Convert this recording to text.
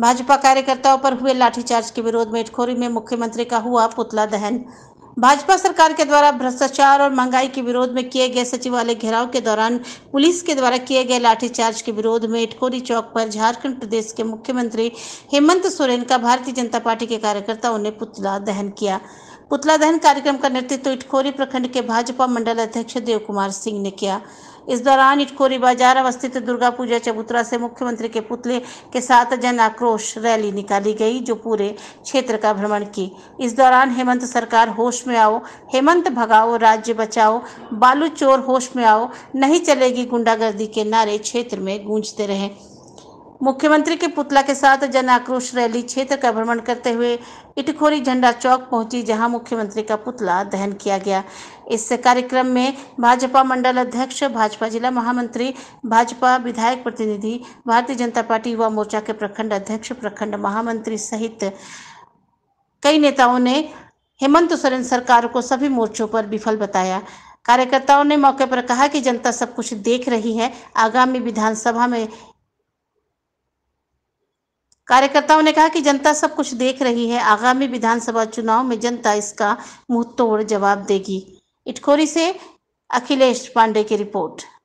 भाजपा कार्यकर्ताओं पर हुए लाठीचार्ज के विरोध में इटखोरी में मुख्यमंत्री का हुआ पुतला दहन भाजपा सरकार के द्वारा भ्रष्टाचार और महंगाई के विरोध में किए गए सचिवालय घेराव के दौरान पुलिस के द्वारा किए गए लाठीचार्ज के विरोध में इटखोरी चौक पर झारखंड प्रदेश के मुख्यमंत्री हेमंत सोरेन का भारतीय जनता पार्टी के कार्यकर्ताओं ने पुतला दहन किया पुतला दहन कार्यक्रम का नेतृत्व इटखोरी प्रखंड के भाजपा मंडल अध्यक्ष देव कुमार सिंह ने किया इस दौरान इटखोरी बाजार अवस्थित दुर्गा पूजा चबूतरा से मुख्यमंत्री के पुतले के साथ जन आक्रोश रैली निकाली गई जो पूरे क्षेत्र का भ्रमण की इस दौरान हेमंत सरकार होश में आओ हेमंत भगाओ राज्य बचाओ बालू चोर होश में आओ नहीं चलेगी गुंडागर्दी के नारे क्षेत्र में गूंजते रहे मुख्यमंत्री के पुतला के साथ जन आक्रोश रैली क्षेत्र का भ्रमण करते हुए इटखोरी झंडा चौक पहुंची जहां मुख्यमंत्री का पुतला दहन किया गया इस कार्यक्रम में भाजपा मंडल अध्यक्ष भाजपा जिला महामंत्री भाजपा विधायक प्रतिनिधि भारतीय जनता पार्टी युवा मोर्चा के प्रखंड अध्यक्ष प्रखंड महामंत्री सहित कई नेताओं ने हेमंत सोरेन सरकार को सभी मोर्चों पर विफल बताया कार्यकर्ताओं ने मौके पर कहा कि जनता सब कुछ देख रही है आगामी विधानसभा में कार्यकर्ताओं ने कहा कि जनता सब कुछ देख रही है आगामी विधानसभा चुनाव में जनता इसका मुंह तोड़ जवाब देगी इटखोरी से अखिलेश पांडे की रिपोर्ट